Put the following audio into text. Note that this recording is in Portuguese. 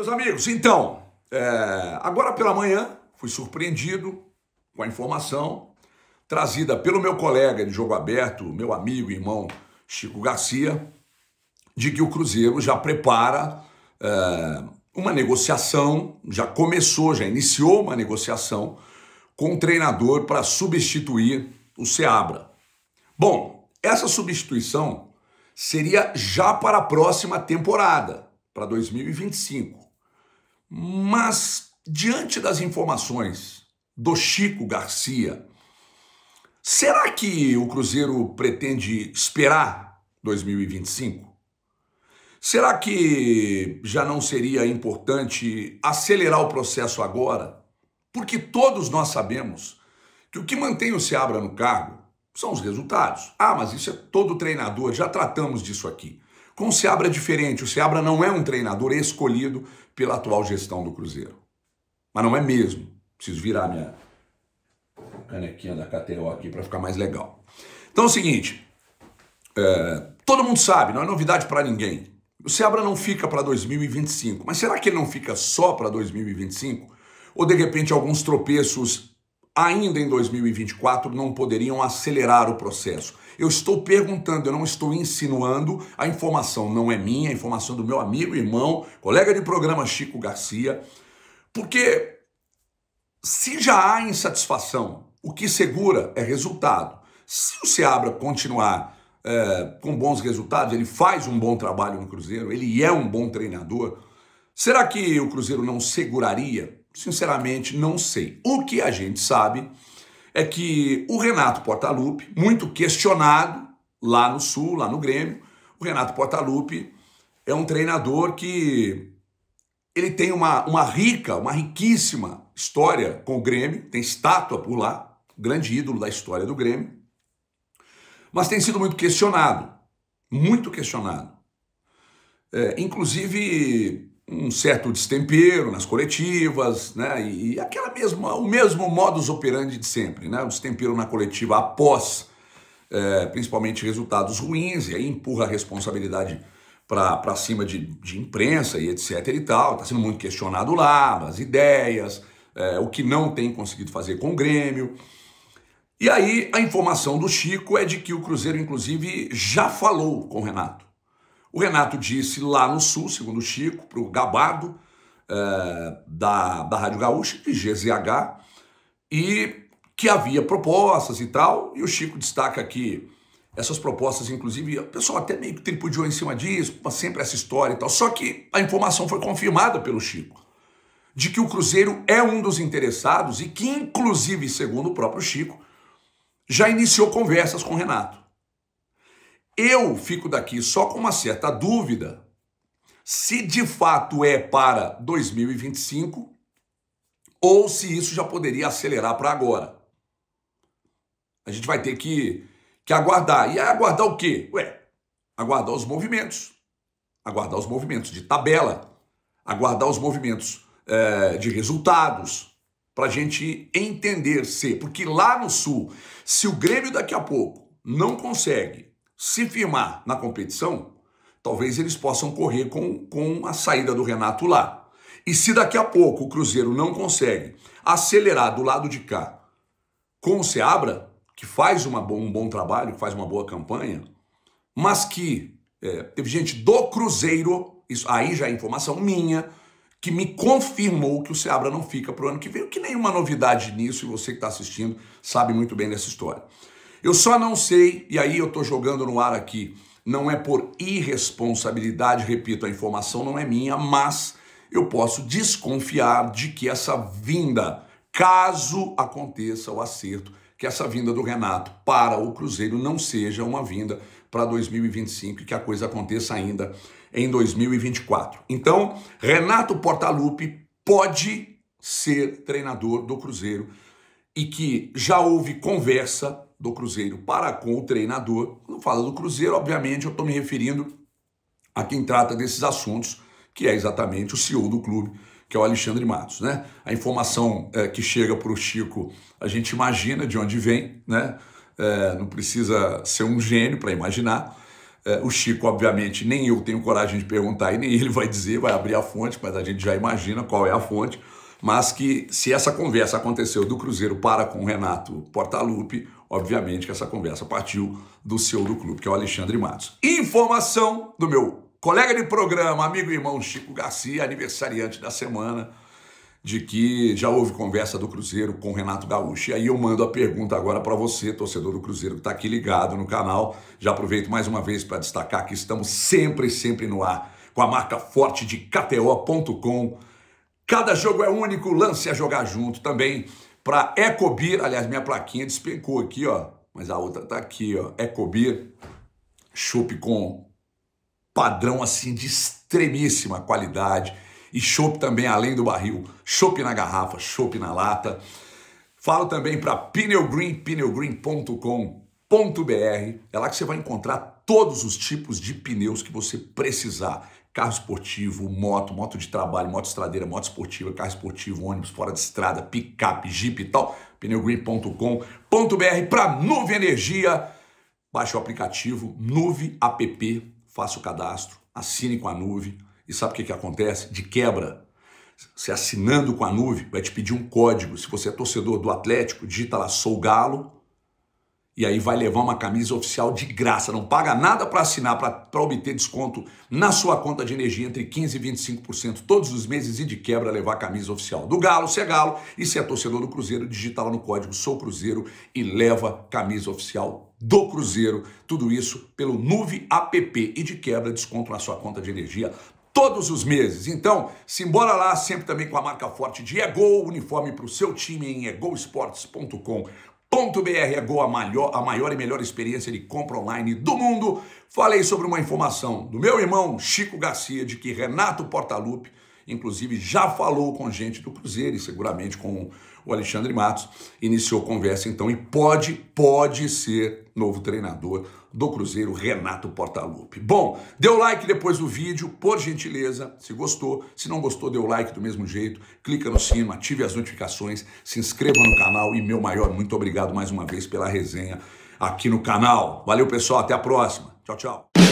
Meus amigos, então, é, agora pela manhã fui surpreendido com a informação trazida pelo meu colega de jogo aberto, meu amigo e irmão Chico Garcia, de que o Cruzeiro já prepara é, uma negociação, já começou, já iniciou uma negociação com o um treinador para substituir o Seabra. Bom, essa substituição seria já para a próxima temporada, para 2025. Mas, diante das informações do Chico Garcia, será que o Cruzeiro pretende esperar 2025? Será que já não seria importante acelerar o processo agora? Porque todos nós sabemos que o que mantém o Seabra no cargo são os resultados. Ah, mas isso é todo treinador, já tratamos disso aqui. Com o Seabra diferente. O Seabra não é um treinador escolhido pela atual gestão do Cruzeiro. Mas não é mesmo. Preciso virar minha canequinha da KTO aqui para ficar mais legal. Então é o seguinte: é, todo mundo sabe, não é novidade para ninguém. O Seabra não fica para 2025. Mas será que ele não fica só para 2025? Ou de repente alguns tropeços ainda em 2024 não poderiam acelerar o processo. Eu estou perguntando, eu não estou insinuando, a informação não é minha, a informação é do meu amigo, irmão, colega de programa Chico Garcia, porque se já há insatisfação, o que segura é resultado. Se o Seabra continuar é, com bons resultados, ele faz um bom trabalho no Cruzeiro, ele é um bom treinador, será que o Cruzeiro não seguraria Sinceramente, não sei. O que a gente sabe é que o Renato Portaluppi, muito questionado lá no Sul, lá no Grêmio, o Renato Portaluppi é um treinador que ele tem uma, uma rica, uma riquíssima história com o Grêmio, tem estátua por lá, grande ídolo da história do Grêmio, mas tem sido muito questionado, muito questionado. É, inclusive, um certo destempero nas coletivas, né? E, e aquela mesma, o mesmo modus operandi de sempre, né? O destempero na coletiva após, é, principalmente, resultados ruins, e aí empurra a responsabilidade para cima de, de imprensa e etc e tal. Está sendo muito questionado lá, as ideias, é, o que não tem conseguido fazer com o Grêmio. E aí a informação do Chico é de que o Cruzeiro, inclusive, já falou com o Renato. O Renato disse lá no Sul, segundo o Chico, para o gabado é, eh, da, da Rádio Gaúcha, de GZH, e que havia propostas e tal, e o Chico destaca que essas propostas, inclusive, o pessoal até meio que tripudiou em cima disso, sempre essa história e tal, só que a informação foi confirmada pelo Chico, de que o Cruzeiro é um dos interessados e que, inclusive, segundo o próprio Chico, já iniciou conversas com o Renato. Eu fico daqui só com uma certa dúvida se de fato é para 2025 ou se isso já poderia acelerar para agora. A gente vai ter que, que aguardar. E aguardar o quê? Ué, aguardar os movimentos. Aguardar os movimentos de tabela, aguardar os movimentos é, de resultados, para a gente entender se. Porque lá no Sul, se o Grêmio daqui a pouco não consegue se firmar na competição, talvez eles possam correr com, com a saída do Renato lá. E se daqui a pouco o Cruzeiro não consegue acelerar do lado de cá com o Seabra, que faz uma, um bom trabalho, que faz uma boa campanha, mas que é, teve gente do Cruzeiro, isso aí já é informação minha, que me confirmou que o Seabra não fica para o ano que vem, que nenhuma novidade nisso, e você que está assistindo sabe muito bem dessa história. Eu só não sei, e aí eu estou jogando no ar aqui, não é por irresponsabilidade, repito, a informação não é minha, mas eu posso desconfiar de que essa vinda, caso aconteça o acerto, que essa vinda do Renato para o Cruzeiro não seja uma vinda para 2025 e que a coisa aconteça ainda em 2024. Então, Renato Portaluppi pode ser treinador do Cruzeiro e que já houve conversa do Cruzeiro para com o treinador. Quando fala do Cruzeiro, obviamente, eu estou me referindo a quem trata desses assuntos, que é exatamente o CEO do clube, que é o Alexandre Matos. Né? A informação é, que chega para o Chico, a gente imagina de onde vem, né? É, não precisa ser um gênio para imaginar. É, o Chico, obviamente, nem eu tenho coragem de perguntar e nem ele vai dizer, vai abrir a fonte, mas a gente já imagina qual é a fonte. Mas que se essa conversa aconteceu do Cruzeiro para com o Renato Portaluppi, obviamente que essa conversa partiu do CEO do clube, que é o Alexandre Matos. Informação do meu colega de programa, amigo e irmão Chico Garcia, aniversariante da semana, de que já houve conversa do Cruzeiro com o Renato Gaúcho. E aí eu mando a pergunta agora para você, torcedor do Cruzeiro, que está aqui ligado no canal. Já aproveito mais uma vez para destacar que estamos sempre, sempre no ar com a marca forte de KTO.com. Cada jogo é único, lance a jogar junto também para Ecobir, aliás, minha plaquinha despencou aqui, ó, mas a outra tá aqui, ó. Ecobir, chopp com padrão assim de extremíssima qualidade e chope também além do barril, chope na garrafa, chope na lata. Falo também para Pneu Green, pneugreen.com.br. É lá que você vai encontrar todos os tipos de pneus que você precisar carro esportivo, moto, moto de trabalho, moto estradeira, moto esportiva, carro esportivo, ônibus fora de estrada, picape, jeep e tal, pneugreen.com.br para Nuve Energia. Baixe o aplicativo Nuve App, faça o cadastro, assine com a Nuve e sabe o que, que acontece? De quebra, se assinando com a Nuve, vai te pedir um código. Se você é torcedor do Atlético, digita lá Sou Galo e aí vai levar uma camisa oficial de graça, não paga nada para assinar, para obter desconto na sua conta de energia entre 15% e 25% todos os meses e de quebra levar a camisa oficial do Galo, se é Galo e se é torcedor do Cruzeiro, digita lá no código Sou Cruzeiro e leva camisa oficial do Cruzeiro, tudo isso pelo Nuve App e de quebra desconto na sua conta de energia todos os meses. Então, simbora lá, sempre também com a marca forte de Egol, uniforme para o seu time em egolsports.com Ponto.br é Go, a maior, a maior e melhor experiência de compra online do mundo. Falei sobre uma informação do meu irmão Chico Garcia de que Renato Portaluppi inclusive já falou com gente do Cruzeiro e seguramente com o Alexandre Matos, iniciou conversa então e pode, pode ser novo treinador do Cruzeiro, Renato Portaluppi. Bom, deu like depois do vídeo, por gentileza, se gostou, se não gostou, deu like do mesmo jeito, clica no sino, ative as notificações, se inscreva no canal e meu maior muito obrigado mais uma vez pela resenha aqui no canal. Valeu, pessoal, até a próxima. Tchau, tchau.